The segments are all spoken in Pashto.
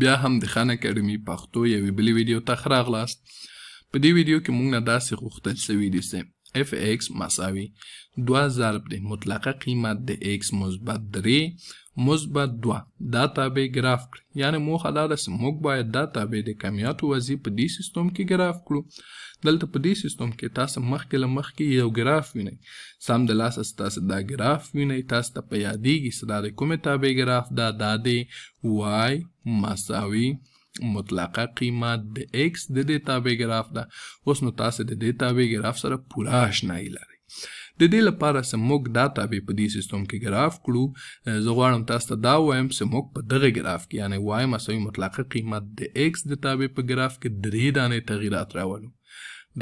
بیا هم د خان اکیډمي پښتو یوې بلې ویډیو ته ښه راغلاست په دې ویډیو کې موږ نه داسې غوښتل سوي دي چې اف ایکس مساوي دوه ضرب د مطلقه قیمت د ایکس مثبت درې مثبت 2 دا تابع ګراف کړئ یعنی موخه دا ده چې موږ باید دا تابع د کمیاتو وضعي په دې سیستم کې ګراف کړو دلته په دې سیستم کې تاسو مخکې له مخکې یو ګراف وینئ سم د لاسه ستاسو دا ګراف وینئ تاسو ته په یادیږي چې دا د کومې تابع ګراف دا دا دی وای مساوي مطلقه قیمت د x د دې تابع ګراف ده اوس نو تاسو د دې تابع ګراف سره پوره اشنایي لرئ د دې لپاره چې موږ دا تابع په دې سیستم کې ګراف کړو زه غواړم تاسو ته دا وایم چې موږ په دغه ګراف کې یعنی وایم اسوي مطلقه قیمت د x د تابع په ګراف کې درې دانې تغیرات راولو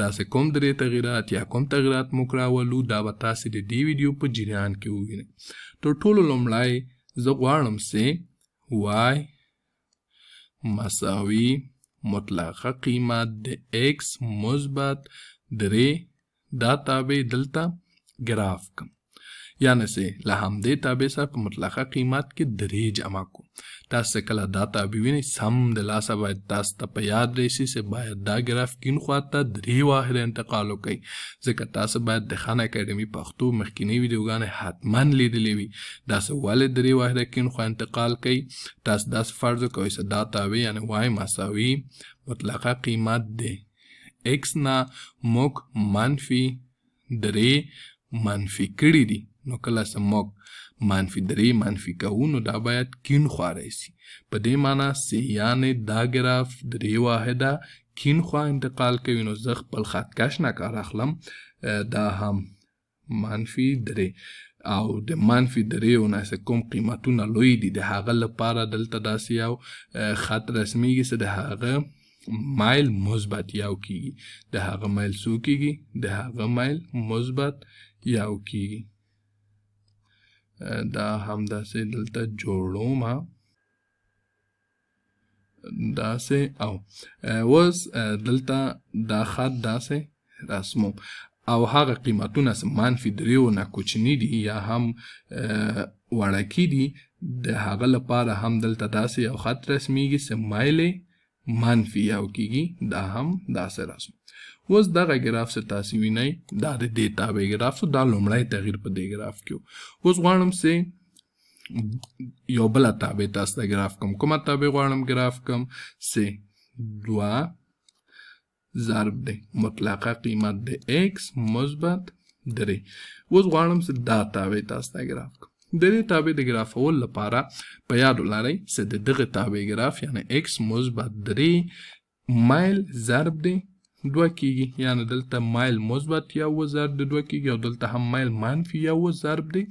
دا سه کوم درې تغیرات یا کوم تغیرات موږ راولو دا به تاسو د دې ویډیو په جریان کې ووینئ تر ټولو لومړی زه غواړم چې y مساوي مطلقه قیمت د x مثبت درې دا تابع دلته ګراف کم یعنی سه له همدې تابع سره په مطلقه قیمت کې درې جمع کو تاسو کله دا تابع وینئ سم د لاسه باید تاسو ته په یاد راشي چې باید دا ګراف کین خوا ته درې واحد انتقال وکړي ځکه تاسو باید د خان اکیډمي پښتو مخکینی ویډیوګانې حتما لیدلې وي دا څه ولې درې واحد کین خوا انتقال کوي تاسو داس فرض کوئ چې دا تابع یعنی وای مساوي مطلقه قیمت دی x نه موږ منفي درې منفي کړي دي نو کله سموک منفي درې منفي کوو نو دا باید کین خوا رسی په دې معنی سی یعنی دا گراف درې واحده کین خوا انتقال کوي نو زه خپل خط کش نه کار اخلم دا هم منفي درې او د منفي درېو نه څه کوم قیمتونه لوی دي د هغه لپاره دلته داسې یو خط رسمیږي چې د هغه مایل مثبت یو کیږي د هغه مایل څو کیږي د هغه مایل مثبت یاو کیږي دا همداسې دلته جوړومه داسې او اوس دلته دا خط داسې رسموم او هغه قیمتونه چې منفي دریو نه کوچني دي یا هم وړکي دي د هغه لپاره هم دلته داسې یو خط رسمیږي چې مایلې منفي یو کیږي دا هم داسې رسم اوس دغه ګراف څه تاسو وینئ دا د دې تابع ګراف سو دا لومړی تغیر په دې ګراف کې اوس غواړم سه یو بل تابع تاسو د ګراف کوم کومه تابع غواړم ګراف کوم سه دوا ضرب دی مطلقه قیمت د x مثبت درې اوس غواړم سه دا تابع تاسو د ګراف کوم د دې تابع د ګرافول لپاره په یاد ولرئ چې د دغه تابع ګراف یعنی x مثبت 3 مایل ضرب دی دوه کیږي یعنی دلته مایل مثبت یا ضرب د دوه کیږي او دلته هم مایل منفي یا ضرب دی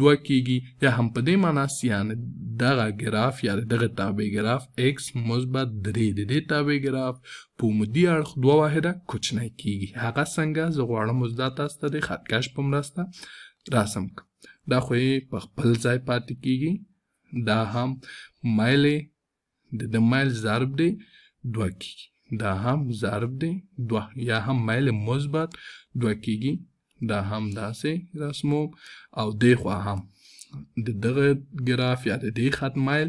دوه کیږي یا هم په دې معنا یعنی دغه ګراف یا دغه تابع ګراف x مثبت درې د دې تابع ګراف په عمودي اړخ دوه واحده کوچنی کیږي هغه څنګه زه غواړم اوس دا تاسو ته د خطکش په مرسته رسم کړم دا خو یې په خپل ځای پاتې کیږي دا هم مایلې د د مایل ضرب دی دوه کیږي دا هم ضرب دی دوه یا هم میل مثبت دوه کیږي دا هم داسې رسمو او دی خوا هم د دغه ګراف یا د دې خط مایل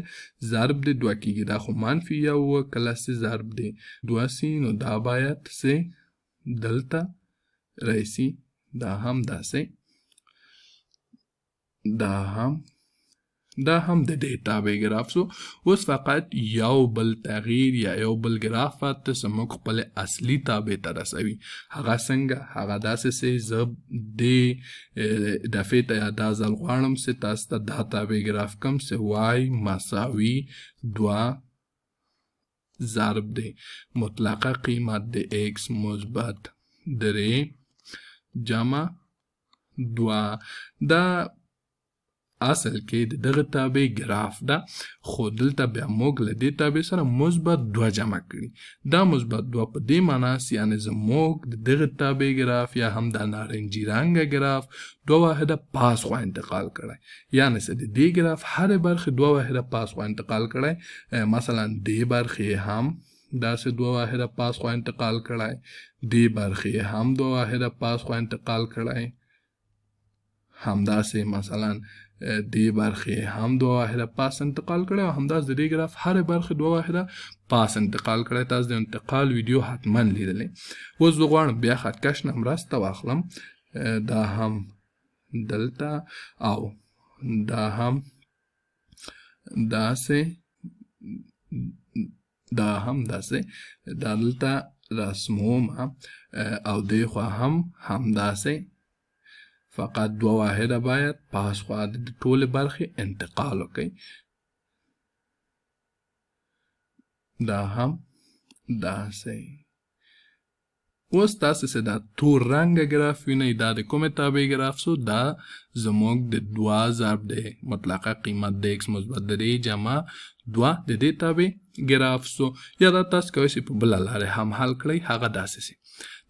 ضرب د دوه کیږي دا خو منفي یا و کله سه ضرب دی دوه سی نو دا باید سه دلته رئیسی دا هم داسې دا هم دا هم د ډیټا ګراف سو اوس فقط یو بل تغییر یا یو بل ګراف ته زموږ خپل اصلي تابع ته رسوي هغه څنګه هغه داسې سي زب د دفعه ته یا دا ځل غواړم چې تاسو ته دا تابع ګراف کم سي وای مساوي 2 ضرب دی مطلقه قیمت د x مثبت درې جمع دوا دا اصل کې د دغه تابع ګراف ده خو دلته بیا موږ له دې تابع سره مثبت دوه جمع کړي دا مثبت دوه په دې معنا یعنې زموږ د دغه تابع ګراف یا هم دا نارنجي رنګه ګراف دوه واحده پاس خوا انتقال کړی یعنې څه د دې ګراف هرې برخې دوه واحده پاس خوا انتقال کړی مثلا دې برخې هم داسې دوه واحده پاس خوا انتقال کړی دې برخې هم دوه واحده پاس خوا انتقال کړی همداسې مثلا د برخې هم دوه واحده پاس انتقال کړي او همدا د دې ګراف هر برخې دوه واحده پاس انتقال کړي تاسو د انتقال ویډیو حتما لیدلې اوس زه غواړم بیا خطکش نه مرسته واخلم دا هم دلته او دا هم داسې دا هم داسې دا دلته رسمومه او دی خو هم همداسې فقط دوه واحده باید په خوا د ټولې برخې انتقال وکړي دا هم داسې اوس تاسې چې دا تور رنګه ګراف وینئ دا د کومې تابع ګراف سو دا زموږ د دوه ضرب د مطلقه قیمت د ایکس مثبت د دې جمع دوه د دې تابع ګراف سو یا دا تاسو کولی شئ په بله لارې هم حل کړئ هغه داسې سي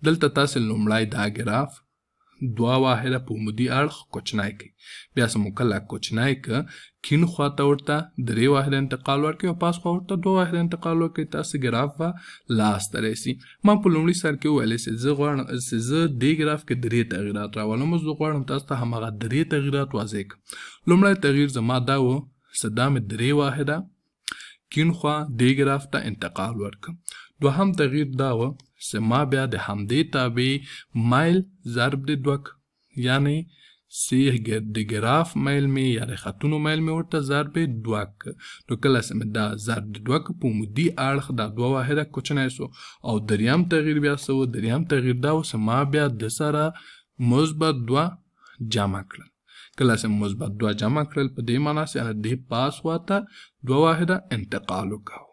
دلته تاسې لومړی دا ګراف دوه واحده په عمودي اړخ کوچنی کوي بیا سمو کله کوچنی که کیڼ خوا ته ورته درې واحده انتقال ورکوي او پاس خوا ورته دوه واحده انتقال ورکوي تاسو ګراف به لاسته راسي ما په لومړي سر کې وویلی چې زه غواړم چې زه دې ګراف کې درې تغیرات راولم زه غواړم تاسو ته هماغه درې تغیرات واضح کړم لومړی تغییر زما دا و چې دا مې درې واحده کیڼ خوا دې ګراف ته انتقال ورکړم دوهم تغییر دا و زما بیا د همدې تابع مایل ضرب د دوک یعنی سیح د گراف مایل می یا د خطونو مایل می ورته ضرب دوک نو کله سم دا ضرب د دوک په مودي اړخ دا دوه واحده کوچنی سو او دریم تغییر بیا سو دریم تغییر دا اوس ما بیا د سره مثبت دوه جمع کړل کله سم مثبت دوه جمع کړل په دې معنی سره د پاس واته دوه واحده انتقال وکاو